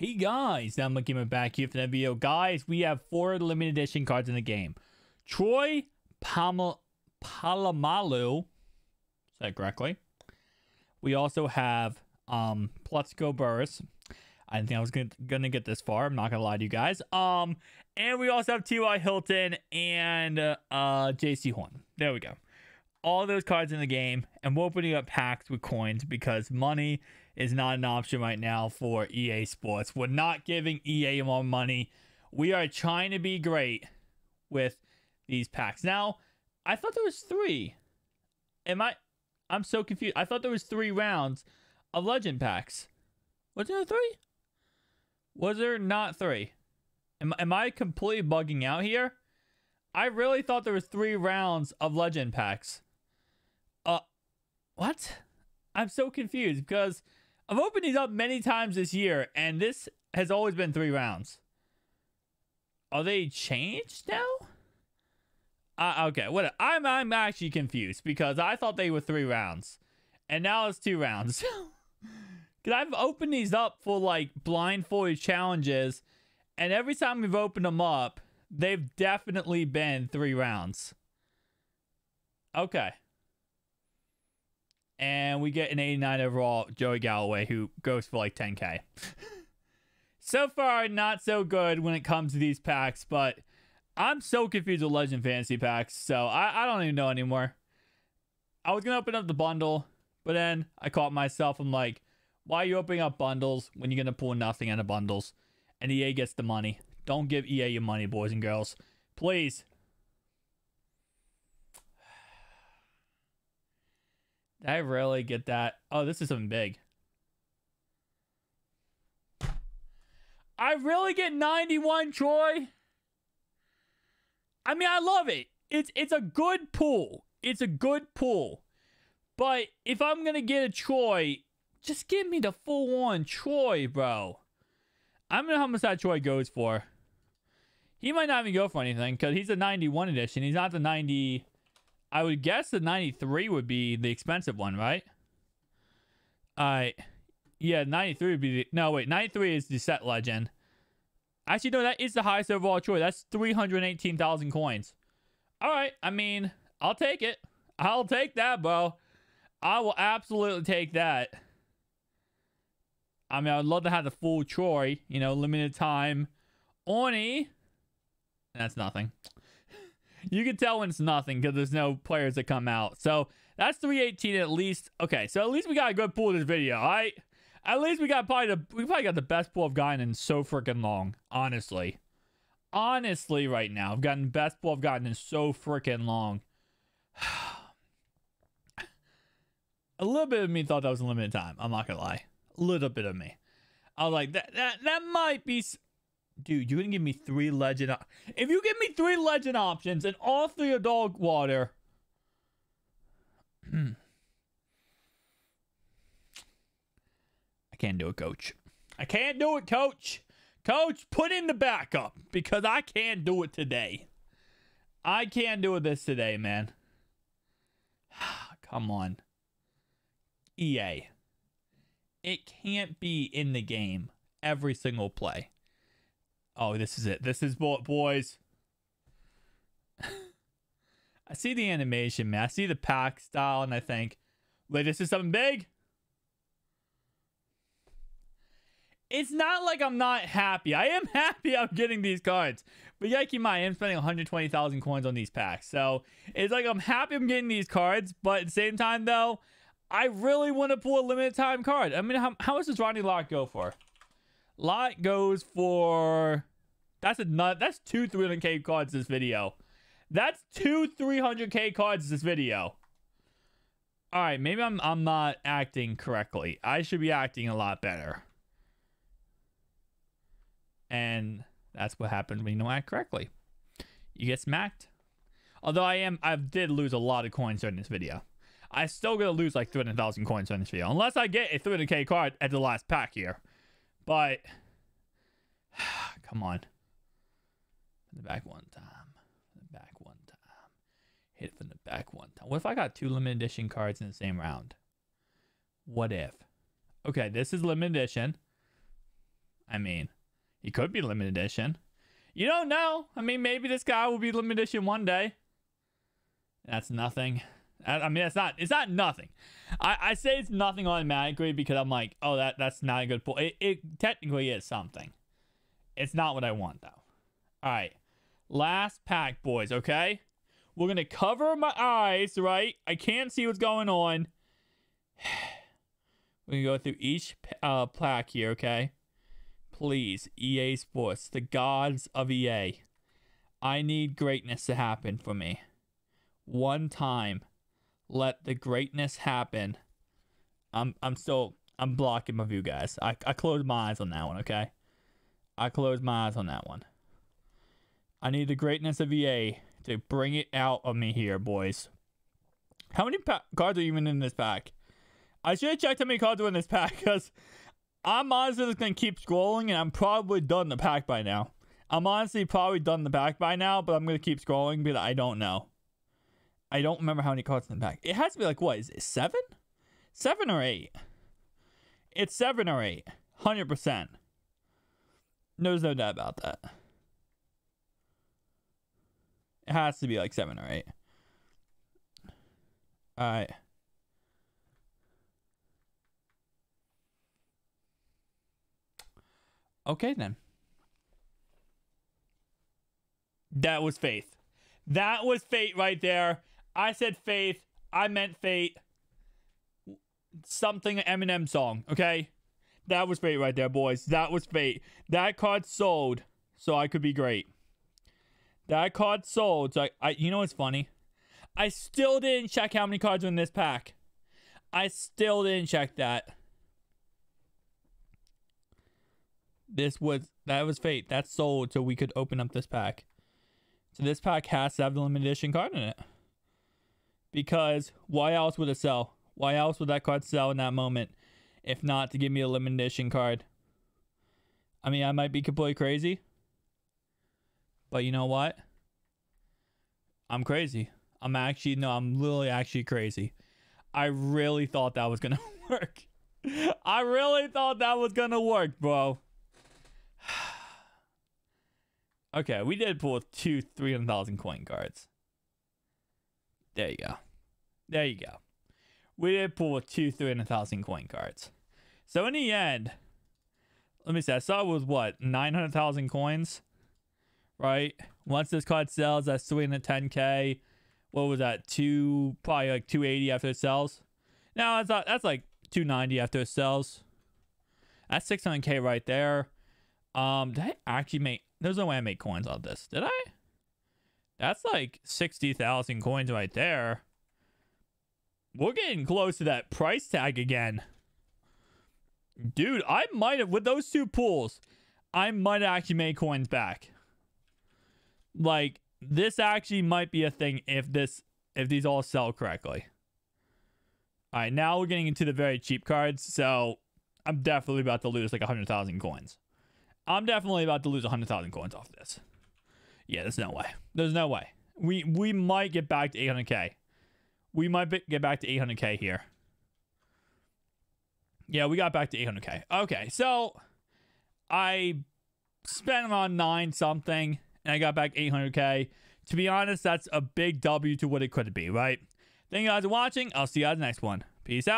Hey guys, I'm looking back here for that video. Guys, we have four limited edition cards in the game. Troy Palamalu, is that correctly? We also have um, Plutsko Burris. I think I was gonna, gonna get this far. I'm not gonna lie to you guys. Um, and we also have T.Y. Hilton and uh, J.C. Horn. There we go. All those cards in the game, and we're opening up packs with coins because money is not an option right now for EA Sports. We're not giving EA more money. We are trying to be great with these packs. Now, I thought there was three. Am I? I'm so confused. I thought there was three rounds of legend packs. Was there three? Was there not three? Am, am I completely bugging out here? I really thought there was three rounds of legend packs. Uh, what? I'm so confused because I've opened these up many times this year, and this has always been three rounds. Are they changed now? Uh, okay, what? I'm I'm actually confused because I thought they were three rounds, and now it's two rounds. Cause I've opened these up for like blindfolded challenges, and every time we've opened them up, they've definitely been three rounds. Okay. And we get an 89 overall Joey Galloway who goes for like 10K. so far, not so good when it comes to these packs, but I'm so confused with Legend Fantasy packs. So I, I don't even know anymore. I was going to open up the bundle, but then I caught myself. I'm like, why are you opening up bundles when you're going to pull nothing out of bundles? And EA gets the money. Don't give EA your money, boys and girls. Please, I rarely get that. Oh, this is something big. I really get 91, Troy. I mean, I love it. It's it's a good pool. It's a good pool. But if I'm gonna get a Troy, just give me the full one, Troy, bro. I don't know how much that Troy goes for. He might not even go for anything because he's a 91 edition. He's not the 90. I would guess the 93 would be the expensive one, right? I uh, yeah, 93 would be the, no wait, 93 is the set legend. Actually, no, that is the highest overall choice. That's 318,000 coins. All right, I mean, I'll take it. I'll take that, bro. I will absolutely take that. I mean, I would love to have the full Troy, you know, limited time. Orny. That's nothing you can tell when it's nothing because there's no players that come out. So that's 318 at least. Okay, so at least we got a good pool this video, all right? At least we got probably the we probably got the best pool I've gotten in so freaking long, honestly. Honestly, right now, I've gotten best pool I've gotten in so freaking long. a little bit of me thought that was a limited time. I'm not gonna lie, a little bit of me. I was like, that that that might be dude, you're gonna give me three legend. If you give me three legend options and all three are dog water. I can't do it, coach. I can't do it, coach. Coach, put in the backup because I can't do it today. I can't do this today, man. Come on. EA. It can't be in the game every single play. Oh, this is it. This is what, boys. I see the animation, man. I see the pack style, and I think, wait, this is something big. It's not like I'm not happy. I am happy I'm getting these cards. But yeah, keep in mind, I'm spending 120,000 coins on these packs. So it's like I'm happy I'm getting these cards. But at the same time, though, I really want to pull a limited time card. I mean, how, how much does Ronnie Locke go for? Lot goes for... That's a nut. That's two 300k cards this video. That's two 300k cards this video. All right, maybe I'm I'm not acting correctly. I should be acting a lot better. And that's what happens when you don't act correctly. You get smacked. Although I am I did lose a lot of coins during this video. I still gonna lose like 300,000 coins during this video. Unless I get a 300k card at the last pack here. But come on. From the back one time. From the back one time. Hit from the back one time. What if I got two limited edition cards in the same round? What if? Okay, this is limited edition. I mean, he could be limited edition. You don't know. I mean, maybe this guy will be limited edition one day. That's nothing. I, mean, it's not it's not nothing. I, I say it's nothing automatically because I'm like, oh, that that's not a good point. It, it technically is something. It's not what I want though. All right, last pack, boys. Okay, we're gonna cover my eyes. Right, I can't see what's going on. We're gonna go through each uh, pack here. Okay, please, EA Sports, the gods of EA. I need greatness to happen for me. One time let the greatness happen. I'm I'm still I'm blocking my view, guys. I, I closed my eyes on that one, okay? I closed my eyes on that one. I need the greatness of EA to bring it out of me here, boys. How many cards are even in this pack? I should have checked how many cards are in this pack because I'm honestly just going to keep scrolling and I'm probably done the pack by now. I'm honestly probably done the pack by now, but I'm going to keep scrolling because I don't know. I don't remember how many cards in the pack. It has to be like what is it seven, seven or eight? It's seven or eight, hundred percent. There's no doubt about that. It has to be like seven or eight. All right. Okay then. That was faith. That was fate right there. I said faith. I meant fate. Something Eminem song, okay? That was fate right there, boys. That was fate. That card sold so I could be great. That card sold so I, I you know what's funny? I still didn't check how many cards were in this pack. I still didn't check that. This was that was fate. That sold so we could open up this pack. So this pack has to have the limited edition card in it because why else would it sell? Why else would that card sell in that moment if not to give me a limination card? I mean, I might be completely crazy, but you know what? I'm crazy. I'm actually, no, I'm literally actually crazy. I really thought that was going to work. I really thought that was going to work, bro. okay, we did pull two 300,000 coin cards. There you go. There you go. We did pull two 300,000 coin cards. So in the end, let me see. I saw it was what? 900,000 coins? Right? Once this card sells, that's 310K. What was that? Two, probably like 280 after it sells. Now that's, that's like 290 after it sells. That's 600K right there. Um, did I actually make... There's no way I made coins on this. Did I? That's like 60,000 coins right there. We're getting close to that price tag again. Dude, I might have, with those two pools, I might actually make coins back. Like, this actually might be a thing if this, if these all sell correctly. All right, now we're getting into the very cheap cards. So I'm definitely about to lose like 100,000 coins. I'm definitely about to lose 100,000 coins off this. Yeah, there's no way. There's no way. We we might get back to 800k. We might be, get back to 800k here. Yeah, we got back to 800k. Okay, so I spent on nine something, and I got back 800k. To be honest, that's a big W to what it could be, right? Thank you guys for watching. I'll see you guys next one. Peace out.